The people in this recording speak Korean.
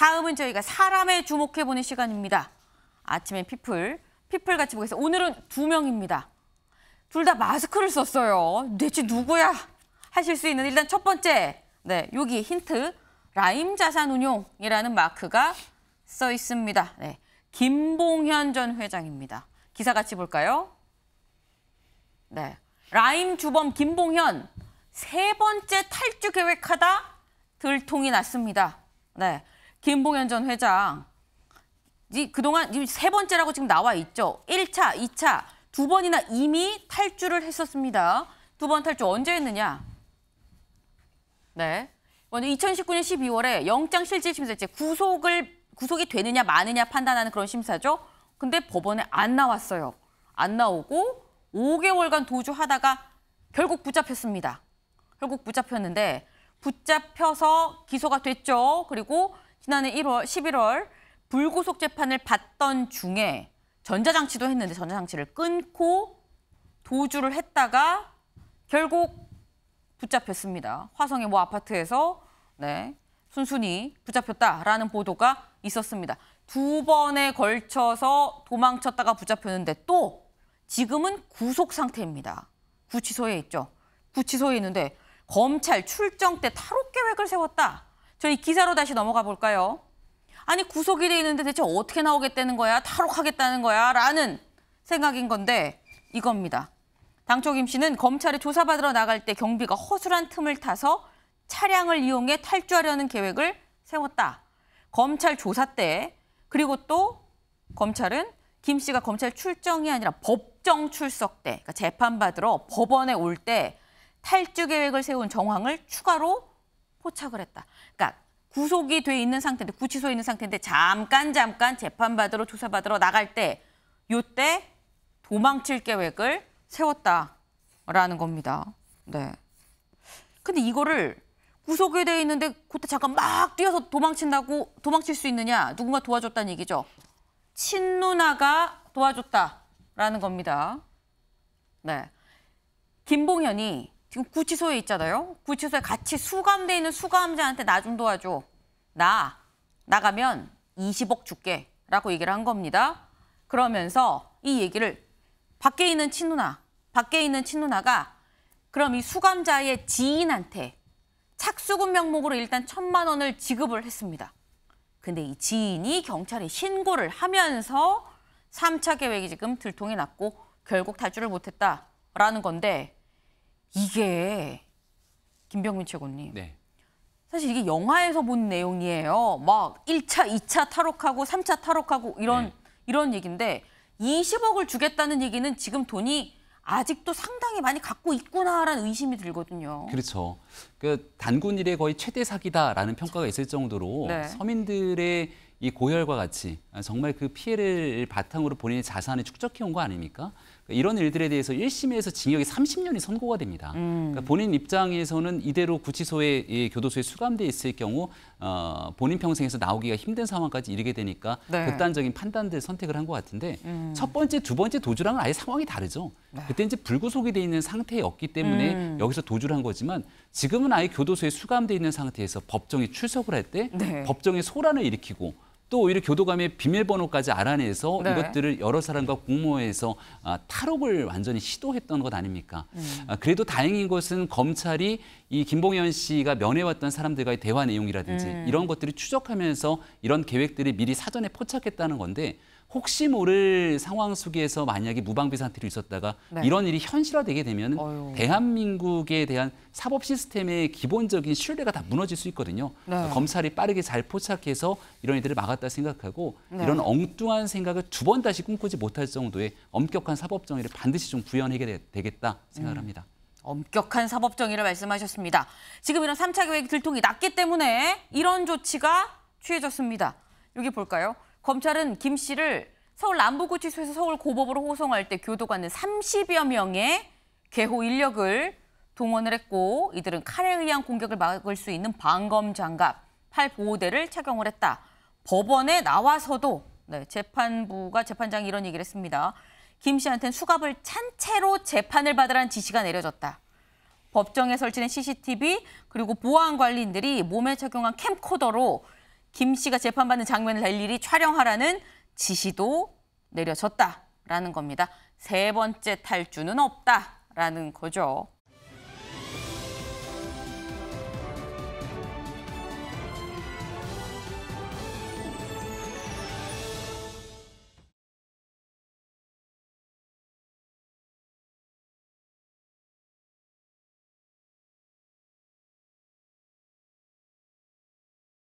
다음은 저희가 사람에 주목해보는 시간입니다. 아침에 피플, 피플 같이 보겠습니다. 오늘은 두 명입니다. 둘 다 마스크를 썼어요. 대체 누구야? 하실 수 있는 일단 첫 번째, 네 여기 힌트, 라임 자산운용이라는 마크가 써 있습니다. 네, 김봉현 전 회장입니다. 기사 같이 볼까요? 네, 라임 주범 김봉현 세 번째 탈주 계획하다 들통이 났습니다. 네, 김봉현 전 회장. 이 그동안 지금 세 번째라고 지금 나와 있죠. 1차, 2차 두 번이나 이미 탈주를 했었습니다. 두 번 탈주 언제 했느냐? 네. 먼저 2019년 12월에 영장 실질 심사제 구속을 구속이 되느냐 마느냐 판단하는 그런 심사죠. 근데 법원에 안 나왔어요. 안 나오고 5개월간 도주하다가 결국 붙잡혔습니다. 결국 붙잡혔는데 붙잡혀서 기소가 됐죠. 그리고 지난해 1월, 11월 불구속 재판을 받던 중에 전자장치도 했는데 전자장치를 끊고 도주를 했다가 결국 붙잡혔습니다. 화성의 모 아파트에서 네, 순순히 붙잡혔다라는 보도가 있었습니다. 두 번에 걸쳐서 도망쳤다가 붙잡혔는데 또 지금은 구속 상태입니다. 구치소에 있죠. 구치소에 있는데 검찰 출정 때 탈옥 계획을 세웠다. 저희 기사로 다시 넘어가 볼까요? 아니 구속이 돼 있는데 대체 어떻게 나오겠다는 거야? 탈옥하겠다는 거야? 라는 생각인 건데 이겁니다. 당초 김 씨는 검찰이 조사받으러 나갈 때 경비가 허술한 틈을 타서 차량을 이용해 탈주하려는 계획을 세웠다. 검찰 조사 때 그리고 또 검찰은 김 씨가 검찰 출정이 아니라 법정 출석 때 그러니까 재판받으러 법원에 올 때 탈주 계획을 세운 정황을 추가로 포착을 했다. 그러니까 구속이 돼 있는 상태인데 구치소에 있는 상태인데 잠깐 잠깐 재판받으러 조사받으러 나갈 때 요때 도망칠 계획을 세웠다라는 겁니다. 네. 근데 이거를 구속이 돼 있는데 그때 잠깐 막 뛰어서 도망친다고 도망칠 수 있느냐? 누군가 도와줬다는 얘기죠. 친누나가 도와줬다라는 겁니다. 네. 김봉현이 지금 구치소에 있잖아요. 구치소에 같이 수감돼 있는 수감자한테 나 좀 도와줘. 나 나가면 20억 줄게 라고 얘기를 한 겁니다. 그러면서 이 얘기를 밖에 있는 친누나, 밖에 있는 친누나가 그럼 이 수감자의 지인한테 착수금 명목으로 일단 천만 원을 지급을 했습니다. 근데 이 지인이 경찰에 신고를 하면서 3차 계획이 지금 들통이 났고 결국 탈출을 못했다라는 건데 이게 김병민 최고님. 네. 사실 이게 영화에서 본 내용이에요. 막 1차, 2차 탈옥하고 3차 탈옥하고 이런 네. 이런 얘기인데 20억을 주겠다는 얘기는 지금 돈이 아직도 상당히 많이 갖고 있구나라는 의심이 들거든요. 그렇죠. 그 단군 일의 거의 최대 사기다라는 평가가 있을 정도로 네. 서민들의 이 고열과 같이 아, 정말 그 피해를 바탕으로 본인의 자산을 축적해 온 거 아닙니까? 그러니까 이런 일들에 대해서 1심에서 징역이 30년이 선고가 됩니다. 음. 그러니까 본인 입장에서는 이대로 구치소에 이 예, 교도소에 수감돼 있을 경우 어, 본인 평생에서 나오기가 힘든 상황까지 이르게 되니까 네. 극단적인 판단들 선택을 한 것 같은데 음. 첫 번째, 두 번째 도주랑은 아예 상황이 다르죠. 네. 그때 이제 불구속이 돼 있는 상태였기 때문에 음. 여기서 도주를 한 거지만 지금은 아예 교도소에 수감돼 있는 상태에서 법정에 출석을 할때 네. 법정에 소란을 일으키고 또 오히려 교도관의 비밀번호까지 알아내서 네. 이것들을 여러 사람과 공모해서 아, 탈옥을 완전히 시도했던 것 아닙니까? 음. 아, 그래도 다행인 것은 검찰이 이 김봉현 씨가 면해왔던 사람들과의 대화 내용이라든지 음. 이런 것들을 추적하면서 이런 계획들이 미리 사전에 포착했다는 건데 혹시 모를 상황 속에서 만약에 무방비 상태로 있었다가 네. 이런 일이 현실화되게 되면 어휴. 대한민국에 대한 사법 시스템의 기본적인 신뢰가 다 무너질 수 있거든요. 네. 검찰이 빠르게 잘 포착해서 이런 일들을 막았다 생각하고 네. 이런 엉뚱한 생각을 두 번 다시 꿈꾸지 못할 정도의 엄격한 사법 정의를 반드시 좀 구현하게 되겠다 생각을 음. 합니다. 음. 엄격한 사법 정의를 말씀하셨습니다. 지금 이런 삼차 계획 들통이 났기 때문에 이런 조치가 취해졌습니다. 여기 볼까요? 검찰은 김 씨를 서울 남부구치소에서 서울 고법으로 호송할 때 교도관은 30여 명의 개호 인력을 동원을 했고 이들은 칼에 의한 공격을 막을 수 있는 방검 장갑, 팔 보호대를 착용을 했다. 법원에 나와서도 네, 재판부가 재판장이 이런 얘기를 했습니다. 김 씨한테는 수갑을 찬 채로 재판을 받으라는 지시가 내려졌다. 법정에 설치된 CCTV 그리고 보안 관리인들이 몸에 착용한 캠코더로 김 씨가 재판받는 장면을 일일이 촬영하라는 지시도 내려졌다라는 겁니다. 세 번째 탈주는 없다라는 거죠.